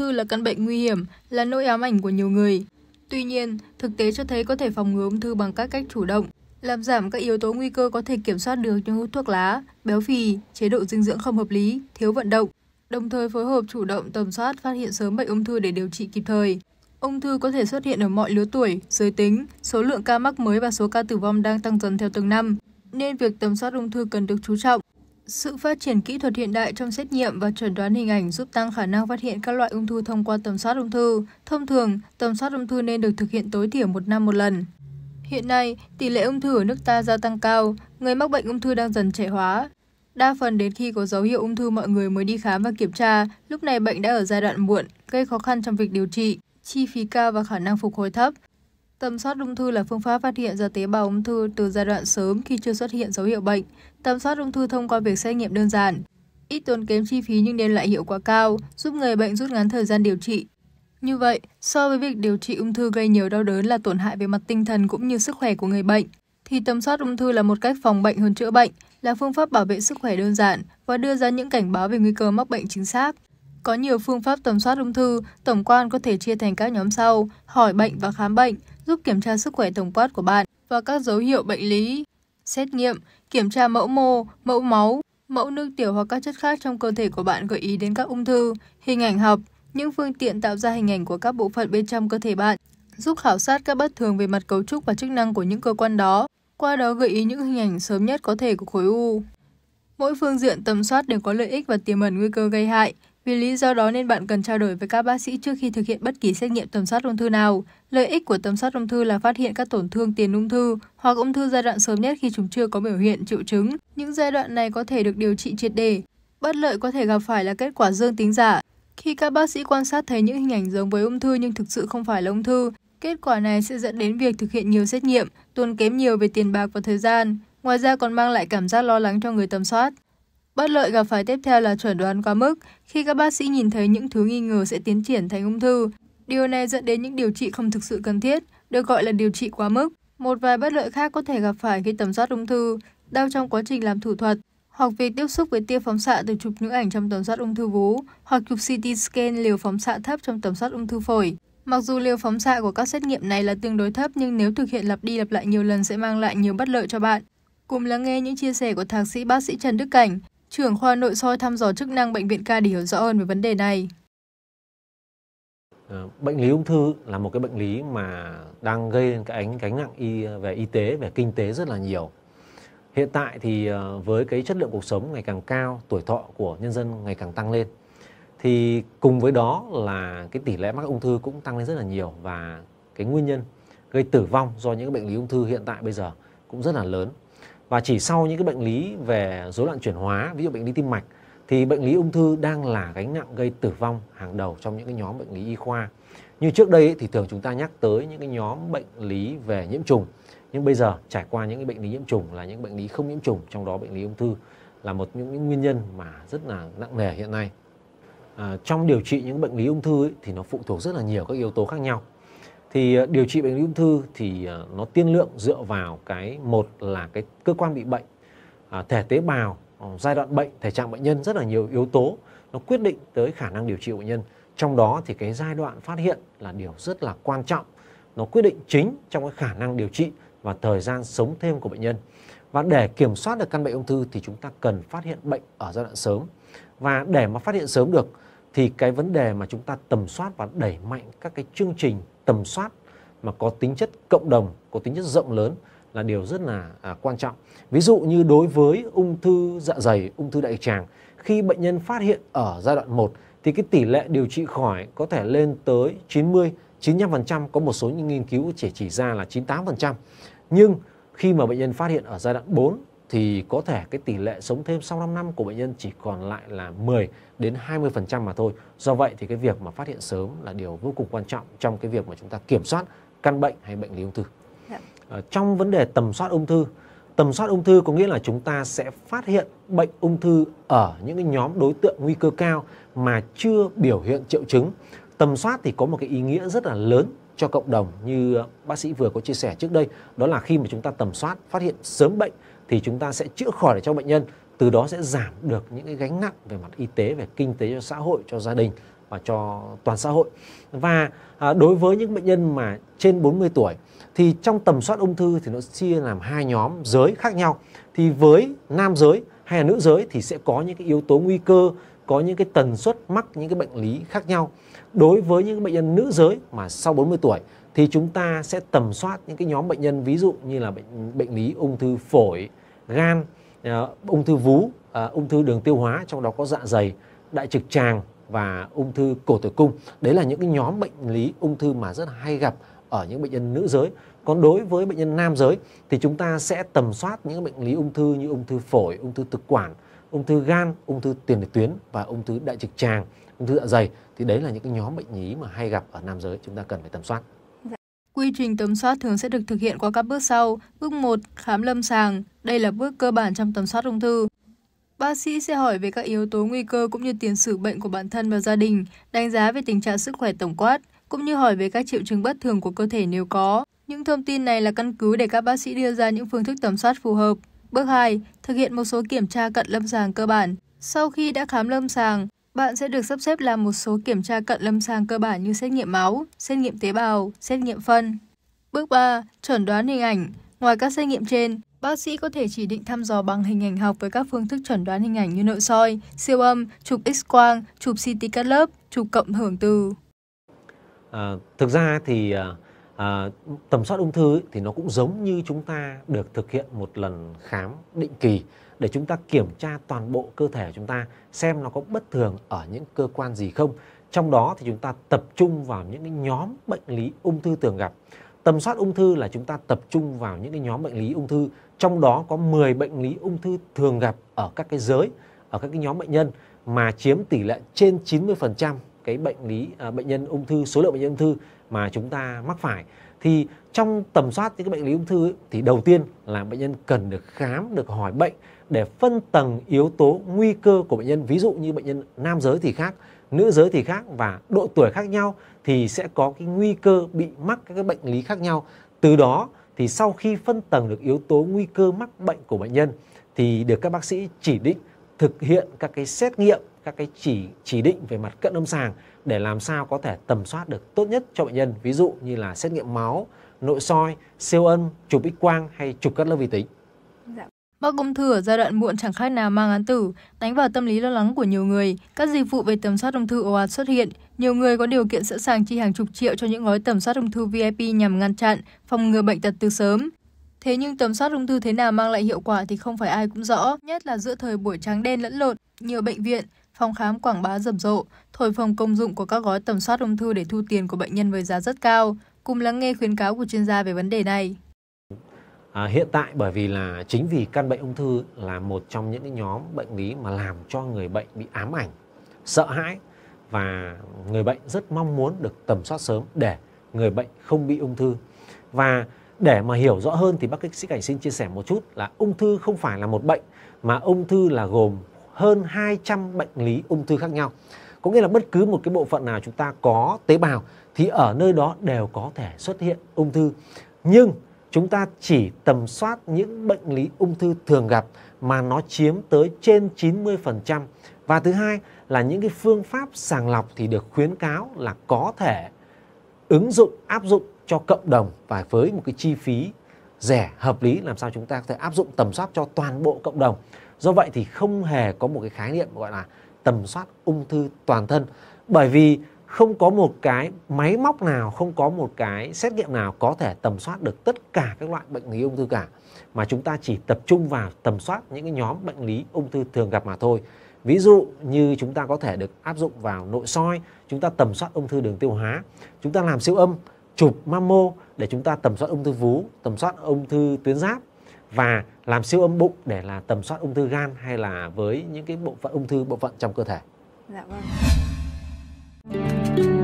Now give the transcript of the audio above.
thư là căn bệnh nguy hiểm, là nỗi ám ảnh của nhiều người. Tuy nhiên, thực tế cho thấy có thể phòng ngừa ung thư bằng các cách chủ động, làm giảm các yếu tố nguy cơ có thể kiểm soát được như hút thuốc lá, béo phì, chế độ dinh dưỡng không hợp lý, thiếu vận động, đồng thời phối hợp chủ động tầm soát phát hiện sớm bệnh ung thư để điều trị kịp thời. Ung thư có thể xuất hiện ở mọi lứa tuổi, giới tính, số lượng ca mắc mới và số ca tử vong đang tăng dần theo từng năm, nên việc tầm soát ung thư cần được chú trọng. Sự phát triển kỹ thuật hiện đại trong xét nghiệm và chuẩn đoán hình ảnh giúp tăng khả năng phát hiện các loại ung thư thông qua tầm soát ung thư. Thông thường, tầm soát ung thư nên được thực hiện tối thiểu một năm một lần. Hiện nay, tỷ lệ ung thư ở nước ta gia tăng cao, người mắc bệnh ung thư đang dần trẻ hóa. Đa phần đến khi có dấu hiệu ung thư mọi người mới đi khám và kiểm tra, lúc này bệnh đã ở giai đoạn muộn, gây khó khăn trong việc điều trị, chi phí cao và khả năng phục hồi thấp. Tầm soát ung thư là phương pháp phát hiện ra tế bào ung thư từ giai đoạn sớm khi chưa xuất hiện dấu hiệu bệnh. Tầm soát ung thư thông qua việc xét nghiệm đơn giản, ít tốn kém chi phí nhưng đem lại hiệu quả cao, giúp người bệnh rút ngắn thời gian điều trị. Như vậy, so với việc điều trị ung thư gây nhiều đau đớn là tổn hại về mặt tinh thần cũng như sức khỏe của người bệnh, thì tầm soát ung thư là một cách phòng bệnh hơn chữa bệnh, là phương pháp bảo vệ sức khỏe đơn giản và đưa ra những cảnh báo về nguy cơ mắc bệnh chính xác. Có nhiều phương pháp tầm soát ung thư, tổng quan có thể chia thành các nhóm sau, hỏi bệnh và khám bệnh, giúp kiểm tra sức khỏe tổng quát của bạn và các dấu hiệu bệnh lý. Xét nghiệm, kiểm tra mẫu mô, mẫu máu, mẫu nước tiểu hoặc các chất khác trong cơ thể của bạn gợi ý đến các ung thư, hình ảnh học, những phương tiện tạo ra hình ảnh của các bộ phận bên trong cơ thể bạn, giúp khảo sát các bất thường về mặt cấu trúc và chức năng của những cơ quan đó, qua đó gợi ý những hình ảnh sớm nhất có thể của khối u. Mỗi phương diện tầm soát đều có lợi ích và tiềm ẩn nguy cơ gây hại. Vì lý do đó nên bạn cần trao đổi với các bác sĩ trước khi thực hiện bất kỳ xét nghiệm tầm soát ung thư nào. Lợi ích của tầm soát ung thư là phát hiện các tổn thương tiền ung thư hoặc ung thư giai đoạn sớm nhất khi chúng chưa có biểu hiện triệu chứng. Những giai đoạn này có thể được điều trị triệt đề. Bất lợi có thể gặp phải là kết quả dương tính giả. Khi các bác sĩ quan sát thấy những hình ảnh giống với ung thư nhưng thực sự không phải là ung thư, kết quả này sẽ dẫn đến việc thực hiện nhiều xét nghiệm, tốn kém nhiều về tiền bạc và thời gian. Ngoài ra còn mang lại cảm giác lo lắng cho người tầm soát. Bất lợi gặp phải tiếp theo là chuẩn đoán quá mức, khi các bác sĩ nhìn thấy những thứ nghi ngờ sẽ tiến triển thành ung thư. Điều này dẫn đến những điều trị không thực sự cần thiết, được gọi là điều trị quá mức. Một vài bất lợi khác có thể gặp phải khi tầm soát ung thư, đau trong quá trình làm thủ thuật, hoặc việc tiếp xúc với tia phóng xạ từ chụp nhũ ảnh trong tầm soát ung thư vú, hoặc chụp CT scan liều phóng xạ thấp trong tầm soát ung thư phổi. Mặc dù liều phóng xạ của các xét nghiệm này là tương đối thấp nhưng nếu thực hiện lặp đi lặp lại nhiều lần sẽ mang lại nhiều bất lợi cho bạn. Cùng lắng nghe những chia sẻ của thạc sĩ bác sĩ Trần Đức Cảnh, trưởng khoa nội soi thăm dò chức năng bệnh viện ca để hiểu rõ hơn về vấn đề này. Ờ, bệnh lý ung thư là một cái bệnh lý mà đang gây lên cái ánh gánh nặng y về y tế, về kinh tế rất là nhiều. Hiện tại thì ờ, với cái chất lượng cuộc sống ngày càng cao, tuổi thọ của nhân dân ngày càng tăng lên thì cùng với đó là cái tỷ lệ mắc ung thư cũng tăng lên rất là nhiều và cái nguyên nhân gây tử vong do những bệnh lý ung thư hiện tại bây giờ cũng rất là lớn và chỉ sau những cái bệnh lý về rối loạn chuyển hóa ví dụ bệnh lý tim mạch thì bệnh lý ung thư đang là gánh nặng gây tử vong hàng đầu trong những cái nhóm bệnh lý y khoa như trước đây thì thường chúng ta nhắc tới những cái nhóm bệnh lý về nhiễm trùng nhưng bây giờ trải qua những cái bệnh lý nhiễm trùng là những bệnh lý không nhiễm trùng trong đó bệnh lý ung thư là một những, những nguyên nhân mà rất là nặng nề hiện nay à, trong điều trị những bệnh lý ung thư ấy, thì nó phụ thuộc rất là nhiều các yếu tố khác nhau thì ờ, điều trị bệnh lý ung thư thì ờ, nó tiên lượng dựa vào cái một là cái cơ quan bị bệnh à, thể tế bào ờ, giai đoạn bệnh thể trạng bệnh nhân rất là nhiều yếu tố nó quyết định tới khả năng điều trị bệnh nhân trong đó thì cái giai đoạn phát hiện là điều rất là quan trọng nó quyết định chính trong cái khả năng điều trị và thời gian sống thêm của bệnh nhân và để kiểm soát được căn bệnh ung thư thì chúng ta cần phát hiện bệnh ở giai đoạn sớm và để mà phát hiện sớm được thì cái vấn đề mà chúng ta tầm soát và đẩy mạnh các cái chương trình tầm soát mà có tính chất cộng đồng, có tính chất rộng lớn là điều rất là à, quan trọng. Ví dụ như đối với ung thư dạ dày, ung thư đại tràng, khi bệnh nhân phát hiện ở giai đoạn 1 thì cái tỷ lệ điều trị khỏi có thể lên tới 90, 95%, có một số những nghiên cứu chỉ chỉ ra là 98%. Nhưng khi mà bệnh nhân phát hiện ở giai đoạn 4 thì có thể cái tỷ lệ sống thêm sau 5 năm của bệnh nhân chỉ còn lại là 10 đến 20% mà thôi. Do vậy thì cái việc mà phát hiện sớm là điều vô cùng quan trọng trong cái việc mà chúng ta kiểm soát căn bệnh hay bệnh lý ung thư. Yeah. Dạ. Ờ, trong vấn đề tầm soát ung thư, tầm soát ung thư có nghĩa là chúng ta sẽ phát hiện bệnh ung thư ở những cái nhóm đối tượng nguy cơ cao mà chưa biểu hiện triệu chứng. Tầm soát thì có một cái ý nghĩa rất là lớn cho cộng đồng như bác sĩ vừa có chia sẻ trước đây, đó là khi mà chúng ta tầm soát phát hiện sớm bệnh thì chúng ta sẽ chữa khỏi được cho bệnh nhân từ đó sẽ giảm được những cái gánh nặng về mặt y tế về kinh tế cho xã hội cho gia đình và cho toàn xã hội và à, đối với những bệnh nhân mà trên 40 tuổi thì trong tầm soát ung thư thì nó chia làm hai nhóm giới khác nhau thì với nam giới hay là nữ giới thì sẽ có những cái yếu tố nguy cơ có những cái tần suất mắc những cái bệnh lý khác nhau đối với những bệnh nhân nữ giới mà sau 40 tuổi thì chúng ta sẽ tầm soát những cái nhóm bệnh nhân ví dụ như là bệnh bệnh lý ung thư phổi gan ung thư vú ung thư đường tiêu hóa trong đó có dạ dày đại trực tràng và ung thư cổ tử cung đấy là những cái nhóm bệnh lý ung thư mà rất hay gặp ở những bệnh nhân nữ giới còn đối với bệnh nhân nam giới thì chúng ta sẽ tầm soát những bệnh lý ung thư như ung thư phổi ung thư thực quản ung thư gan ung thư tiền liệt tuyến và ung thư đại trực tràng ung thư dạ dày thì đấy là những cái nhóm bệnh lý mà hay gặp ở nam giới chúng ta cần phải tầm soát Quy trình tầm soát thường sẽ được thực hiện qua các bước sau. Bước 1, khám lâm sàng. Đây là bước cơ bản trong tầm soát ung thư. Bác sĩ sẽ hỏi về các yếu tố nguy cơ cũng như tiền sử bệnh của bản thân và gia đình, đánh giá về tình trạng sức khỏe tổng quát, cũng như hỏi về các triệu chứng bất thường của cơ thể nếu có. Những thông tin này là căn cứ để các bác sĩ đưa ra những phương thức tầm soát phù hợp. Bước 2, thực hiện một số kiểm tra cận lâm sàng cơ bản. Sau khi đã khám lâm sàng, bạn sẽ được sắp xếp làm một số kiểm tra cận lâm sàng cơ bản như xét nghiệm máu, xét nghiệm tế bào, xét nghiệm phân. Bước 3. Chuẩn đoán hình ảnh. Ngoài các xét nghiệm trên, bác sĩ có thể chỉ định thăm dò bằng hình ảnh học với các phương thức chuẩn đoán hình ảnh như nội soi, siêu âm, chụp x-quang, chụp CT cắt lớp, chụp cộng hưởng từ. À, thực ra thì uh Ờ, tầm soát ung thư ấy, thì nó cũng giống như chúng ta được thực hiện một lần khám định kỳ để chúng ta kiểm tra toàn bộ cơ thể chúng ta xem nó có bất thường ở những cơ quan gì không trong đó thì chúng ta tập trung vào những cái nhóm bệnh lý ung thư thường gặp tầm soát ung thư là chúng ta tập trung vào những cái nhóm bệnh lý ung thư trong đó có 10 bệnh lý ung thư thường gặp ở các cái giới ở các cái nhóm bệnh nhân mà chiếm tỷ lệ trên 90% cái bệnh lý à, bệnh nhân ung thư số lượng bệnh nhân ung thư mà chúng ta mắc phải thì trong tầm soát những cái bệnh lý ung thư ấy, thì đầu tiên là bệnh nhân cần được khám được hỏi bệnh để phân tầng yếu tố nguy cơ của bệnh nhân ví dụ như bệnh nhân nam giới thì khác nữ giới thì khác và độ tuổi khác nhau thì sẽ có cái nguy cơ bị mắc các cái bệnh lý khác nhau từ đó thì sau khi phân tầng được yếu tố nguy cơ mắc bệnh của bệnh nhân thì được các bác sĩ chỉ định thực hiện các cái xét nghiệm các cái chỉ chỉ định về mặt cận âm sàng để làm sao có thể tầm soát được tốt nhất cho bệnh nhân ví dụ như là xét nghiệm máu nội soi siêu âm chụp x quang hay chụp cắt lớp vi tính dạ. Bác ung thư ở giai đoạn muộn chẳng khác nào mang án tử, đánh vào tâm lý lo lắng của nhiều người. Các dịch vụ về tầm soát ung thư ồ ạt xuất hiện. Nhiều người có điều kiện sẵn sàng chi hàng chục triệu cho những gói tầm soát ung thư VIP nhằm ngăn chặn, phòng ngừa bệnh tật từ sớm. Thế nhưng tầm soát ung thư thế nào mang lại hiệu quả thì không phải ai cũng rõ, nhất là giữa thời buổi trắng đen lẫn lộn, nhiều bệnh viện, phòng khám quảng bá rầm rộ, thổi phồng công dụng của các gói tầm soát ung thư để thu tiền của bệnh nhân với giá rất cao. Cùng lắng nghe khuyến cáo của chuyên gia về vấn đề này. À, hiện tại bởi vì là chính vì căn bệnh ung thư là một trong những cái nhóm bệnh lý mà làm cho người bệnh bị ám ảnh, sợ hãi và người bệnh rất mong muốn được tầm soát sớm để người bệnh không bị ung thư. Và để mà hiểu rõ hơn thì bác sĩ Cảnh xin chia sẻ một chút là ung thư không phải là một bệnh mà ung thư là gồm hơn 200 bệnh lý ung thư khác nhau. Có nghĩa là bất cứ một cái bộ phận nào chúng ta có tế bào thì ở nơi đó đều có thể xuất hiện ung thư. Nhưng chúng ta chỉ tầm soát những bệnh lý ung thư thường gặp mà nó chiếm tới trên 90%. Và thứ hai là những cái phương pháp sàng lọc thì được khuyến cáo là có thể ứng dụng áp dụng cho cộng đồng và với một cái chi phí rẻ hợp lý làm sao chúng ta có thể áp dụng tầm soát cho toàn bộ cộng đồng do vậy thì không hề có một cái khái niệm gọi là tầm soát ung thư toàn thân bởi vì không có một cái máy móc nào không có một cái xét nghiệm nào có thể tầm soát được tất cả các loại bệnh lý ung thư cả mà chúng ta chỉ tập trung vào tầm soát những cái nhóm bệnh lý ung thư thường gặp mà thôi ví dụ như chúng ta có thể được áp dụng vào nội soi chúng ta tầm soát ung thư đường tiêu hóa chúng ta làm siêu âm chụp mammo để chúng ta tầm soát ung thư vú tầm soát ung thư tuyến giáp và làm siêu âm bụng để là tầm soát ung thư gan hay là với những cái bộ phận ung thư bộ phận trong cơ thể. Dạ vâng.